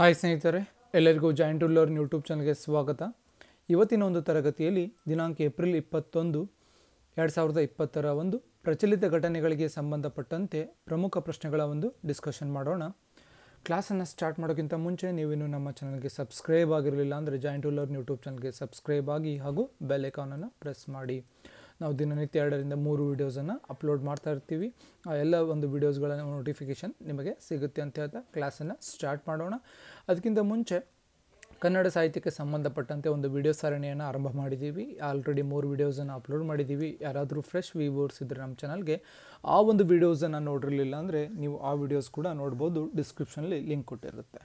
hi ಸ್ನೇಹಿತರೆ ಎಲ್ಲರಿಗೂ joint ಉಲ್ಲರ್ ಯೂಟ್ಯೂಬ್ ಚಾನಲ್ಗೆ ಸ್ವಾಗತ ಇವತ್ತಿನ ಒಂದು ತರಗತಿಯಲ್ಲಿ ದಿನಾಂಕ ಏಪ್ರಿಲ್ ಇಪ್ಪತ್ತೊಂದು ಎರಡು ಸಾವಿರದ ಇಪ್ಪತ್ತರ ಒಂದು ಪ್ರಚಲಿತ ಘಟನೆಗಳಿಗೆ ಸಂಬಂಧಪಟ್ಟಂತೆ ಪ್ರಮುಖ ಪ್ರಶ್ನೆಗಳ ಒಂದು ಡಿಸ್ಕಷನ್ ಮಾಡೋಣ ಕ್ಲಾಸನ್ನು ಸ್ಟಾರ್ಟ್ ಮಾಡೋಕ್ಕಿಂತ ಮುಂಚೆ ನೀವಿನ್ನೂ ನಮ್ಮ ಚಾನಲ್ಗೆ ಸಬ್ಸ್ಕ್ರೈಬ್ ಆಗಿರಲಿಲ್ಲ ಅಂದರೆ ಜಾಯಿಂಟ್ ಉಲ್ಲರ್ ಯೂಟ್ಯೂಬ್ ಚಾನಲ್ಗೆ ಸಬ್ಸ್ಕ್ರೈಬ್ ಆಗಿ ಹಾಗೂ ಬೆಲ್ ಐಕಾನನ್ನು ಪ್ರೆಸ್ ಮಾಡಿ ನಾವು ದಿನನಿತ್ಯ ಎರಡರಿಂದ ಮೂರು ವೀಡಿಯೋಸನ್ನು ಅಪ್ಲೋಡ್ ಮಾಡ್ತಾ ಇರ್ತೀವಿ ಆ ಎಲ್ಲ ಒಂದು ವೀಡಿಯೋಸ್ಗಳ ನೋಟಿಫಿಕೇಷನ್ ನಿಮಗೆ ಸಿಗುತ್ತೆ ಅಂತ ಹೇಳ್ತಾ ಕ್ಲಾಸನ್ನು ಸ್ಟಾರ್ಟ್ ಮಾಡೋಣ ಅದಕ್ಕಿಂತ ಮುಂಚೆ ಕನ್ನಡ ಸಾಹಿತ್ಯಕ್ಕೆ ಸಂಬಂಧಪಟ್ಟಂತೆ ಒಂದು ವಿಡಿಯೋ ಸರಣಿಯನ್ನು ಆರಂಭ ಮಾಡಿದ್ದೀವಿ ಆಲ್ರೆಡಿ ಮೂರು ವೀಡಿಯೋಸನ್ನು ಅಪ್ಲೋಡ್ ಮಾಡಿದ್ದೀವಿ ಯಾರಾದರೂ ಫ್ರೆಶ್ ವೀವರ್ಸ್ ಇದ್ದರೆ ನಮ್ಮ ಚಾನಲ್ಗೆ ಆ ಒಂದು ವೀಡಿಯೋಸನ್ನು ನೋಡಿರಲಿಲ್ಲ ಅಂದರೆ ನೀವು ಆ ವಿಡಿಯೋಸ್ ಕೂಡ ನೋಡ್ಬೋದು ಡಿಸ್ಕ್ರಿಪ್ಷನಲ್ಲಿ ಲಿಂಕ್ ಕೊಟ್ಟಿರುತ್ತೆ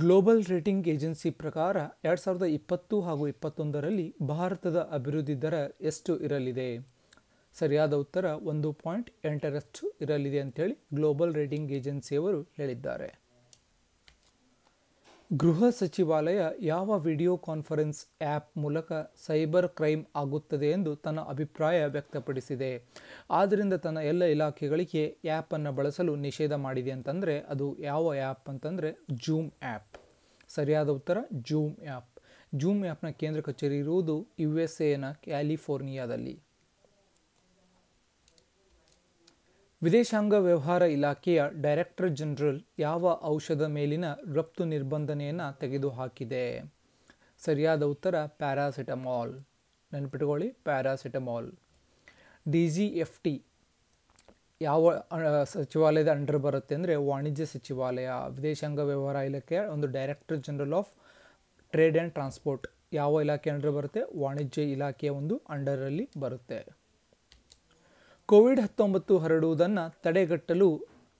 ಗ್ಲೋಬಲ್ ರೇಟಿಂಗ್ ಏಜೆನ್ಸಿ ಪ್ರಕಾರ ಎರಡು ಸಾವಿರದ ಇಪ್ಪತ್ತು ಹಾಗೂ ಇಪ್ಪತ್ತೊಂದರಲ್ಲಿ ಭಾರತದ ಅಭಿವೃದ್ಧಿ ದರ ಎಷ್ಟು ಇರಲಿದೆ ಸರಿಯಾದ ಉತ್ತರ ಒಂದು ಪಾಯಿಂಟ್ ಎಂಟರಷ್ಟು ಇರಲಿದೆ ಅಂತೇಳಿ ಗ್ಲೋಬಲ್ ರೇಟಿಂಗ್ ಏಜೆನ್ಸಿಯವರು ಹೇಳಿದ್ದಾರೆ ಗೃಹ ಸಚಿವಾಲಯ ಯಾವ ವಿಡಿಯೋ ಕಾನ್ಫರೆನ್ಸ್ ಆ್ಯಪ್ ಮೂಲಕ ಸೈಬರ್ ಕ್ರೈಮ್ ಆಗುತ್ತದೆ ಎಂದು ತನ್ನ ಅಭಿಪ್ರಾಯ ವ್ಯಕ್ತಪಡಿಸಿದೆ ಆದ್ದರಿಂದ ತನ್ನ ಎಲ್ಲ ಇಲಾಖೆಗಳಿಗೆ ಆ್ಯಪನ್ನು ಬಳಸಲು ನಿಷೇಧ ಮಾಡಿದೆ ಅಂತಂದರೆ ಅದು ಯಾವ ಆ್ಯಪ್ ಅಂತಂದರೆ ಜೂಮ್ ಆ್ಯಪ್ ಸರಿಯಾದ ಉತ್ತರ ಜೂಮ್ ಆ್ಯಪ್ ಜೂಮ್ ಆ್ಯಪ್ನ ಕೇಂದ್ರ ಕಚೇರಿ ಇರುವುದು ಯು ಎಸ್ ಎನ ಕ್ಯಾಲಿಫೋರ್ನಿಯಾದಲ್ಲಿ ವಿದೇಶಾಂಗ ವ್ಯವಹಾರ ಇಲಾಖೆಯ ಡೈರೆಕ್ಟರ್ ಜನರಲ್ ಯಾವ ಔಷಧ ಮೇಲಿನ ರಫ್ತು ನಿರ್ಬಂಧನೆಯನ್ನು ತೆಗೆದುಹಾಕಿದೆ ಸರಿಯಾದ ಉತ್ತರ ಪ್ಯಾರಾಸಿಟಮಾಲ್ ನೆನಪಿಟ್ಕೊಳ್ಳಿ paracetamol D G F T ಯಾವ ಸಚಿವಾಲಯದ ಅಂಡರ್ ಬರುತ್ತೆ ಅಂದರೆ ವಾಣಿಜ್ಯ ಸಚಿವಾಲಯ ವಿದೇಶಾಂಗ ವ್ಯವಹಾರ ಇಲಾಖೆಯ ಒಂದು director general of trade and transport ಯಾವ ಇಲಾಖೆ ಅಂಡರ್ ಬರುತ್ತೆ ವಾಣಿಜ್ಯ ಇಲಾಖೆಯ ಒಂದು ಅಂಡರಲ್ಲಿ ಬರುತ್ತೆ ಕೋವಿಡ್ ಹತ್ತೊಂಬತ್ತು ಹರಡುವುದನ್ನು ತಡೆಗಟ್ಟಲು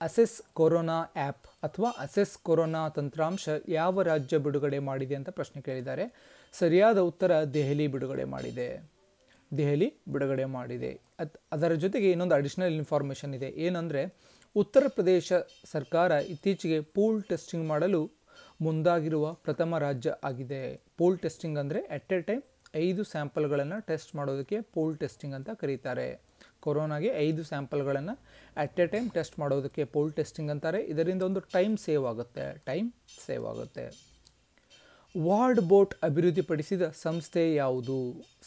ಅಸೆಸ್ ಕೊರೋನಾ ಆ್ಯಪ್ ಅಥವಾ ಅಸೆಸ್ ಕೊರೋನಾ ತಂತ್ರಾಂಶ ಯಾವ ರಾಜ್ಯ ಬಿಡುಗಡೆ ಮಾಡಿದೆ ಅಂತ ಪ್ರಶ್ನೆ ಕೇಳಿದ್ದಾರೆ ಸರಿಯಾದ ಉತ್ತರ ದೆಹಲಿ ಬಿಡುಗಡೆ ಮಾಡಿದೆ ದೆಹಲಿ ಬಿಡುಗಡೆ ಮಾಡಿದೆ ಅದರ ಜೊತೆಗೆ ಇನ್ನೊಂದು ಅಡಿಷನಲ್ ಇನ್ಫಾರ್ಮೇಷನ್ ಇದೆ ಏನಂದರೆ ಉತ್ತರ ಪ್ರದೇಶ ಸರ್ಕಾರ ಇತ್ತೀಚೆಗೆ ಪೂಲ್ ಟೆಸ್ಟಿಂಗ್ ಮಾಡಲು ಮುಂದಾಗಿರುವ ಪ್ರಥಮ ರಾಜ್ಯ ಆಗಿದೆ ಪೂಲ್ ಟೆಸ್ಟಿಂಗ್ ಅಂದರೆ ಅಟ್ ಎ ಟೈಮ್ ಐದು ಸ್ಯಾಂಪಲ್ಗಳನ್ನು ಟೆಸ್ಟ್ ಮಾಡೋದಕ್ಕೆ ಪೋಲ್ ಟೆಸ್ಟಿಂಗ್ ಅಂತ ಕರೀತಾರೆ ಕೊರೋನಾಗೆ ಐದು ಸ್ಯಾಂಪಲ್ಗಳನ್ನು ಅಟ್ ಎ ಟೈಮ್ ಟೆಸ್ಟ್ ಮಾಡೋದಕ್ಕೆ ಪೋಲ್ ಟೆಸ್ಟಿಂಗ್ ಅಂತಾರೆ ಇದರಿಂದ ಒಂದು ಟೈಮ್ ಸೇವ್ ಆಗುತ್ತೆ ಟೈಮ್ ಸೇವ್ ಆಗುತ್ತೆ ವಾರ್ಡ್ ಬೋಟ್ ಅಭಿವೃದ್ಧಿಪಡಿಸಿದ ಸಂಸ್ಥೆ ಯಾವುದು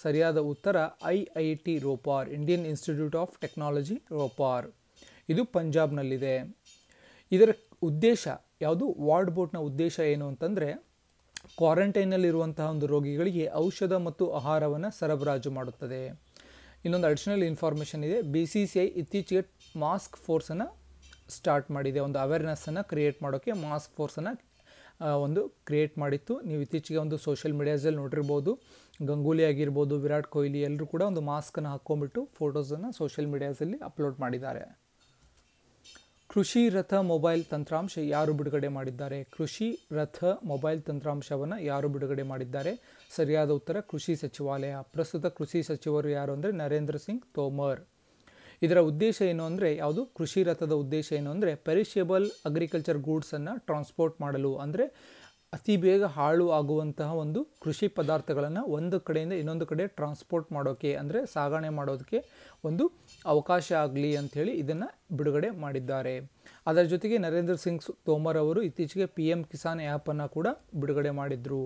ಸರಿಯಾದ ಉತ್ತರ I I T Ropar Indian institute of technology Ropar ಇದು ಪಂಜಾಬ್ನಲ್ಲಿದೆ ಇದರ ಉದ್ದೇಶ ಯಾವುದು ವಾರ್ಡ್ ಬೋಟ್ನ ಉದ್ದೇಶ ಏನು ಅಂತಂದರೆ ಕ್ವಾರಂಟೈನಲ್ಲಿರುವಂತಹ ಒಂದು ರೋಗಿಗಳಿಗೆ ಔಷಧ ಮತ್ತು ಆಹಾರವನ್ನು ಸರಬರಾಜು ಮಾಡುತ್ತದೆ ಇನ್ನೊಂದು ಅಡಿಷನಲ್ ಇನ್ಫಾರ್ಮೇಷನ್ ಇದೆ ಬಿ ಸಿ ಸಿ ಐ ಇತ್ತೀಚೆಗೆ ಮಾಸ್ಕ್ ಫೋರ್ಸನ್ನು ಸ್ಟಾರ್ಟ್ ಮಾಡಿದೆ ಒಂದು ಅವೇರ್ನೆಸ್ಸನ್ನು ಕ್ರಿಯೇಟ್ ಮಾಡೋಕ್ಕೆ ಮಾಸ್ಕ್ ಫೋರ್ಸನ್ನು ಒಂದು ಕ್ರಿಯೇಟ್ ಮಾಡಿತ್ತು ನೀವು ಇತ್ತೀಚೆಗೆ ಒಂದು ಸೋಷಿಯಲ್ ಮೀಡಿಯಾಸಲ್ಲಿ ನೋಡಿರ್ಬೋದು ಗಂಗೂಲಿ ಆಗಿರ್ಬೋದು ವಿರಾಟ್ ಕೊಹ್ಲಿ ಎಲ್ಲರೂ ಕೂಡ ಒಂದು ಮಾಸ್ಕನ್ನು ಹಾಕ್ಕೊಂಬಿಟ್ಟು ಫೋಟೋಸನ್ನು ಸೋಷಿಯಲ್ ಮೀಡಿಯಾಸಲ್ಲಿ ಅಪ್ಲೋಡ್ ಮಾಡಿದ್ದಾರೆ ಕೃಷಿ ರಥ ಮೊಬೈಲ್ ತಂತ್ರಾಂಶ ಯಾರು ಬಿಡುಗಡೆ ಮಾಡಿದ್ದಾರೆ ಕೃಷಿ ರಥ ಮೊಬೈಲ್ ತಂತ್ರಾಂಶವನ್ನು ಯಾರು ಬಿಡುಗಡೆ ಮಾಡಿದ್ದಾರೆ ಸರಿಯಾದ ಉತ್ತರ ಕೃಷಿ ಸಚಿವಾಲಯ ಪ್ರಸ್ತುತ ಕೃಷಿ ಸಚಿವರು ಯಾರು ಅಂದರೆ ನರೇಂದ್ರ ಸಿಂಗ್ ತೋಮರ್ ಇದರ ಉದ್ದೇಶ ಏನು ಅಂದರೆ ಯಾವುದು ಕೃಷಿ ರಥದ ಉದ್ದೇಶ ಏನು ಅಂದರೆ ಪೆರಿಷೇಬಲ್ ಅಗ್ರಿಕಲ್ಚರ್ ಗೂಡ್ಸನ್ನು ಟ್ರಾನ್ಸ್ಪೋರ್ಟ್ ಮಾಡಲು ಅಂದರೆ ಅತಿ ಬೇಗ ಹಾಳು ಆಗುವಂತಹ ಒಂದು ಕೃಷಿ ಪದಾರ್ಥಗಳನ್ನು ಒಂದು ಕಡೆಯಿಂದ ಇನ್ನೊಂದು ಕಡೆ ಟ್ರಾನ್ಸ್ಪೋರ್ಟ್ ಮಾಡೋಕ್ಕೆ ಅಂದರೆ ಸಾಗಣೆ ಮಾಡೋದಕ್ಕೆ ಒಂದು ಅವಕಾಶ ಆಗಲಿ ಅಂಥೇಳಿ ಇದನ್ನು ಬಿಡುಗಡೆ ಮಾಡಿದ್ದಾರೆ ಅದರ ಜೊತೆಗೆ ನರೇಂದ್ರ ಸಿಂಗ್ ತೋಮರ್ ಅವರು ಇತ್ತೀಚೆಗೆ ಪಿ ಎಂ ಕಿಸಾನ್ ಆ್ಯಪನ್ನು ಕೂಡ ಬಿಡುಗಡೆ ಮಾಡಿದರು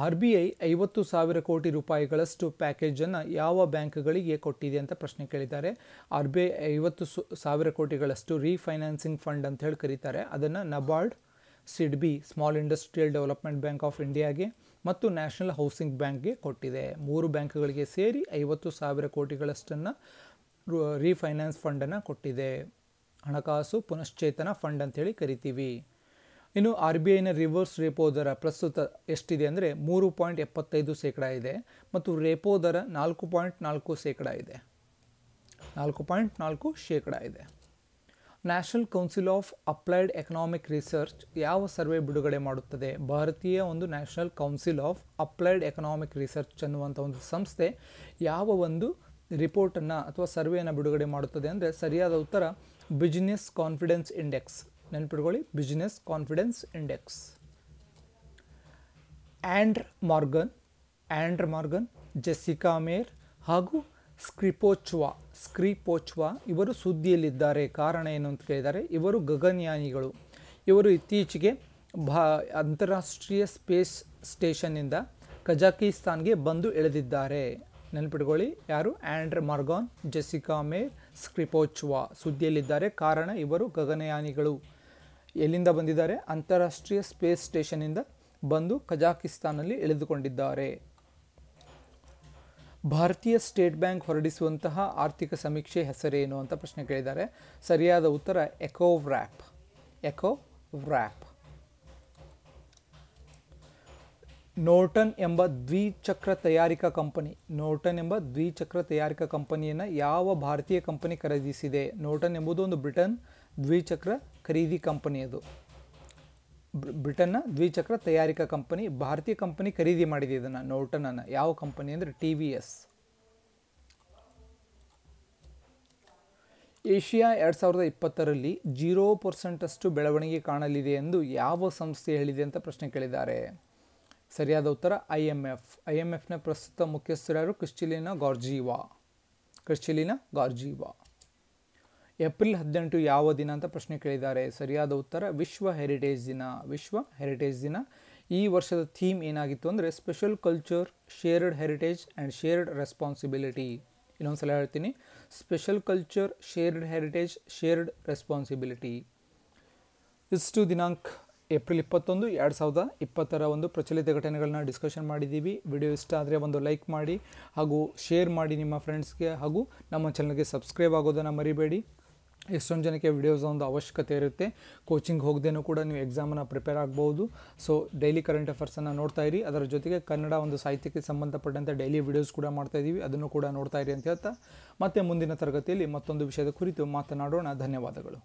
ಆರ್ ಬಿ ಐ ಐವತ್ತು ಸಾವಿರ ಕೋಟಿ ರೂಪಾಯಿಗಳಷ್ಟು ಪ್ಯಾಕೇಜನ್ನು ಯಾವ ಬ್ಯಾಂಕ್ಗಳಿಗೆ ಕೊಟ್ಟಿದೆ ಅಂತ ಪ್ರಶ್ನೆ ಕೇಳಿದ್ದಾರೆ ಆರ್ ಬಿ ಐ ಐವತ್ತು ಸು ಸಾವಿರ ಕೋಟಿಗಳಷ್ಟು ರೀಫೈನಾನ್ಸಿಂಗ್ ಫಂಡ್ ಅಂತ ಹೇಳಿ ಕರೀತಾರೆ ಅದನ್ನು NABARD SIDBI small industrial development bank of ಇಂಡಿಯಾಗೆ ಮತ್ತು ನ್ಯಾಷನಲ್ ಹೌಸಿಂಗ್ ಬ್ಯಾಂಕ್ಗೆ ಕೊಟ್ಟಿದೆ ಮೂರು ಬ್ಯಾಂಕ್ಗಳಿಗೆ ಸೇರಿ ಐವತ್ತು ಸಾವಿರ ಕೋಟಿಗಳಷ್ಟನ್ನು ರೀಫೈನಾನ್ಸ್ ಫಂಡನ್ನು ಕೊಟ್ಟಿದೆ ಹಣಕಾಸು ಪುನಶ್ಚೇತನ ಫಂಡ್ ಅಂಥೇಳಿ ಕರಿತೀವಿ ಇನ್ನು ಆರ್ ಬಿ ಐನ ರಿವರ್ಸ್ ರೇಪೋ ದರ ಪ್ರಸ್ತುತ ಎಷ್ಟಿದೆ ಅಂದರೆ ಮೂರು ಪಾಯಿಂಟ್ ಎಪ್ಪತ್ತೈದು ಶೇಕಡ ಇದೆ ಮತ್ತು ರೇಪೋ ದರ ನಾಲ್ಕು ಪಾಯಿಂಟ್ ನಾಲ್ಕು ಶೇಕಡ ಇದೆ ನಾಲ್ಕು ಪಾಯಿಂಟ್ ನಾಲ್ಕು ಶೇಕಡ ಇದೆ national council of applied economic research ಯಾವ ಸರ್ವೆ ಬಿಡುಗಡೆ ಮಾಡುತ್ತದೆ ಭಾರತೀಯ ಒಂದು national council of applied economic research ಅನ್ನುವಂಥ ಒಂದು ಸಂಸ್ಥೆ ಯಾವ ಒಂದು ರಿಪೋರ್ಟನ್ನು ಅಥವಾ ಸರ್ವೆಯನ್ನು ಬಿಡುಗಡೆ ಮಾಡುತ್ತದೆ ಅಂದರೆ ಸರಿಯಾದ ಉತ್ತರ ಬಿಜಿನೆಸ್ ಕಾನ್ಫಿಡೆನ್ಸ್ ಇಂಡೆಕ್ಸ್ ನೆನ್ಪಿಟ್ಕೊಳ್ಳಿ business confidence index Andrew Morgan Andrew Morgan Jessica Meir ಹಾಗೂ ಸ್ಕ್ರಿಪೋಚ್ವಾ ಸ್ಕ್ರಿಪೋಚ್ವಾ ಇವರು ಸುದ್ದಿಯಲ್ಲಿದ್ದಾರೆ ಕಾರಣ ಏನು ಅಂತ ಕೇಳಿದ್ದಾರೆ ಇವರು ಗಗನಯಾನಿಗಳು ಇವರು ಇತ್ತೀಚೆಗೆ ಭಾ ಅಂತಾರಾಷ್ಟ್ರೀಯ ಸ್ಪೇಸ್ ಸ್ಟೇಷನ್ನಿಂದ ಕಜಾಕಿಸ್ತಾನ್ಗೆ ಬಂದು ಎಳೆದಿದ್ದಾರೆ ನೆನಪಿಟ್ಕೊಳ್ಳಿ ಯಾರು ಆ್ಯಂಡ್ರ್ ಮಾರ್ಗಾನ್ ಜೆಸಿಕಾ ಮೇರ್ ಸ್ಕ್ರಿಪೋಚ್ವಾ ಸುದ್ದಿಯಲ್ಲಿದ್ದಾರೆ ಕಾರಣ ಇವರು ಗಗನಯಾನಿಗಳು ಎಲ್ಲಿಂದ ಬಂದಿದ್ದಾರೆ ಅಂತಾರಾಷ್ಟ್ರೀಯ ಸ್ಪೇಸ್ ಸ್ಟೇಷನಿಂದ ಬಂದು ಕಜಾಕಿಸ್ತಾನಲ್ಲಿ ಎಳೆದುಕೊಂಡಿದ್ದಾರೆ ಭಾರತೀಯ ಸ್ಟೇಟ್ ಬ್ಯಾಂಕ್ ಹೊರಡಿಸುವಂತಹ ಆರ್ಥಿಕ ಸಮೀಕ್ಷೆ ಹೆಸರೇನು ಅಂತ ಪ್ರಶ್ನೆ ಕೇಳಿದ್ದಾರೆ ಸರಿಯಾದ ಉತ್ತರ eco wrap eco wrap Norton ಎಂಬ ದ್ವಿಚಕ್ರ ತಯಾರಿಕಾ ಕಂಪನಿ ನೋಟನ್ ಎಂಬ ದ್ವಿಚಕ್ರ ತಯಾರಿಕಾ ಕಂಪನಿಯನ್ನು ಯಾವ ಭಾರತೀಯ ಕಂಪನಿ ಖರೀದಿಸಿದೆ ನೋಟನ್ ಎಂಬುದು ಒಂದು ಬ್ರಿಟನ್ ದ್ವಿಚಕ್ರ ಖರೀದಿ ಕಂಪನಿ ಅದು ಬ್ರಿಟನ್ನ ದ್ವಿಚಕ್ರ ತಯಾರಿಕಾ ಕಂಪನಿ ಭಾರತೀಯ ಕಂಪನಿ ಖರೀದಿ ಮಾಡಿದೆ ಇದನ್ನು ನೋಟನನ್ನು ಯಾವ ಕಂಪನಿ ಅಂದರೆ ಟಿ ವಿ ಎಸ್ ಏಷ್ಯಾ ಎರಡು ಸಾವಿರದ ಇಪ್ಪತ್ತರಲ್ಲಿ ಜೀರೋ ಪರ್ಸೆಂಟಷ್ಟು ಬೆಳವಣಿಗೆ ಕಾಣಲಿದೆ ಎಂದು ಯಾವ ಸಂಸ್ಥೆ ಹೇಳಿದೆ ಅಂತ ಪ್ರಶ್ನೆ ಕೇಳಿದ್ದಾರೆ ಸರಿಯಾದ ಉತ್ತರ I M F I M ಎಫ್ನ ಪ್ರಸ್ತುತ ಮುಖ್ಯಸ್ಥರಾರು ಕ್ರಿಶ್ಚಿಲಿನ ಗಾರ್ಜೀವಾ ಕ್ರಿಸ್ಟಿಲಿನಾ ಗಾರ್ಜೀವಾ ಏಪ್ರಿಲ್ ಹದಿನೆಂಟು ಯಾವ ದಿನ ಅಂತ ಪ್ರಶ್ನೆ ಕೇಳಿದ್ದಾರೆ ಸರಿಯಾದ ಉತ್ತರ ವಿಶ್ವ ಹೆರಿಟೇಜ್ ದಿನ ವಿಶ್ವ ಹೆರಿಟೇಜ್ ದಿನ ಈ ವರ್ಷದ ಥೀಮ್ ಏನಾಗಿತ್ತು ಅಂದರೆ special culture shared heritage and shared responsibility ಇನ್ನೊಂದು ಸಲ ಹೇಳ್ತೀನಿ special culture shared heritage shared responsibility ಇಷ್ಟು ದಿನಾಂಕ ಏಪ್ರಿಲ್ ಇಪ್ಪತ್ತೊಂದು ಎರಡು ಸಾವಿರದ ಇಪ್ಪತ್ತರ ಒಂದು ಪ್ರಚಲಿತ ಘಟನೆಗಳನ್ನ ಡಿಸ್ಕಷನ್ ಮಾಡಿದ್ದೀವಿ ವಿಡಿಯೋ ಇಷ್ಟ ಆದರೆ ಒಂದು ಲೈಕ್ ಮಾಡಿ ಹಾಗೂ ಶೇರ್ ಮಾಡಿ ನಿಮ್ಮ ಫ್ರೆಂಡ್ಸ್ಗೆ ಹಾಗೂ ನಮ್ಮ ಚಾನಲ್ಗೆ ಸಬ್ಸ್ಕ್ರೈಬ್ ಆಗೋದನ್ನು ಮರಿಬೇಡಿ ಎಷ್ಟೊಂದು ಜನಕ್ಕೆ ವಿಡಿಯೋಸ್ ಒಂದು ಅವಶ್ಯಕತೆ ಇರುತ್ತೆ ಕೋಚಿಂಗ್ ಹೋಗದೇನೂ ಕೂಡ ನೀವು ಎಕ್ಸಾಮನ್ನು ಪ್ರಿಪೇರ್ ಆಗ್ಬೋದು ಸೊ ಡೈಲಿ ಕರೆಂಟ್ ಅಫೇರ್ಸನ್ನು ನೋಡ್ತಾ ಇರಿ ಅದರ ಜೊತೆಗೆ ಕನ್ನಡ ಒಂದು ಸಾಹಿತ್ಯಕ್ಕೆ ಸಂಬಂಧಪಟ್ಟಂಥ ಡೈಲಿ ವಿಡಿಯೋಸ್ ಕೂಡ ಮಾಡ್ತಾ ಇದ್ದೀವಿ ಅದನ್ನು ಕೂಡ ನೋಡ್ತಾ ಇರಿ ಅಂತ ಹೇಳ್ತಾ ಮತ್ತೆ ಮುಂದಿನ ತರಗತಿಯಲ್ಲಿ ಮತ್ತೊಂದು ವಿಷಯದ ಕುರಿತು ಮಾತನಾಡೋಣ ಧನ್ಯವಾದಗಳು